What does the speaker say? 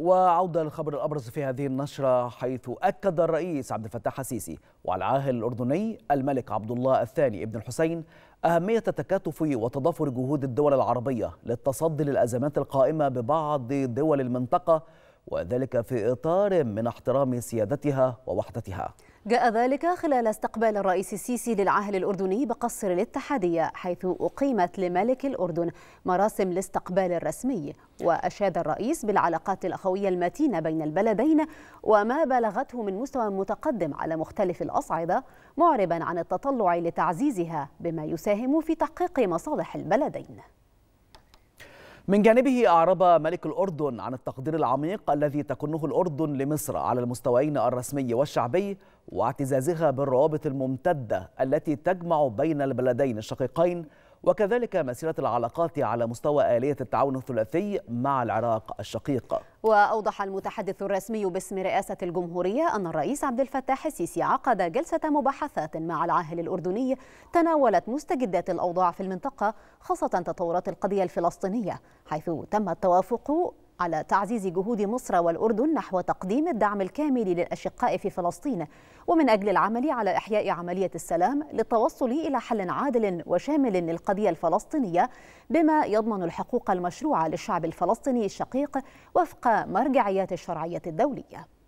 وعودة للخبر الأبرز في هذه النشرة حيث أكد الرئيس عبد الفتاح السيسي والعاهل الأردني الملك عبد الله الثاني ابن الحسين أهمية تكاتف وتضافر جهود الدول العربية للتصدي للأزمات القائمة ببعض دول المنطقة وذلك في إطار من احترام سيادتها ووحدتها جاء ذلك خلال استقبال الرئيس السيسي للعهد الأردني بقصر الاتحادية حيث أقيمت لملك الأردن مراسم الاستقبال الرسمي وأشاد الرئيس بالعلاقات الأخوية المتينة بين البلدين وما بلغته من مستوى متقدم على مختلف الأصعدة معربا عن التطلع لتعزيزها بما يساهم في تحقيق مصالح البلدين من جانبه أعرب ملك الأردن عن التقدير العميق الذي تكنه الأردن لمصر على المستويين الرسمي والشعبي واعتزازها بالروابط الممتدة التي تجمع بين البلدين الشقيقين وكذلك مسيرة العلاقات على مستوى آلية التعاون الثلاثي مع العراق الشقيق وأوضح المتحدث الرسمي باسم رئاسة الجمهورية أن الرئيس عبد الفتاح السيسي عقد جلسة مباحثات مع العاهل الأردني تناولت مستجدات الأوضاع في المنطقة خاصة تطورات القضية الفلسطينية حيث تم التوافق على تعزيز جهود مصر والأردن نحو تقديم الدعم الكامل للأشقاء في فلسطين ومن أجل العمل على إحياء عملية السلام للتوصل إلى حل عادل وشامل للقضية الفلسطينية بما يضمن الحقوق المشروعة للشعب الفلسطيني الشقيق وفق مرجعيات الشرعية الدولية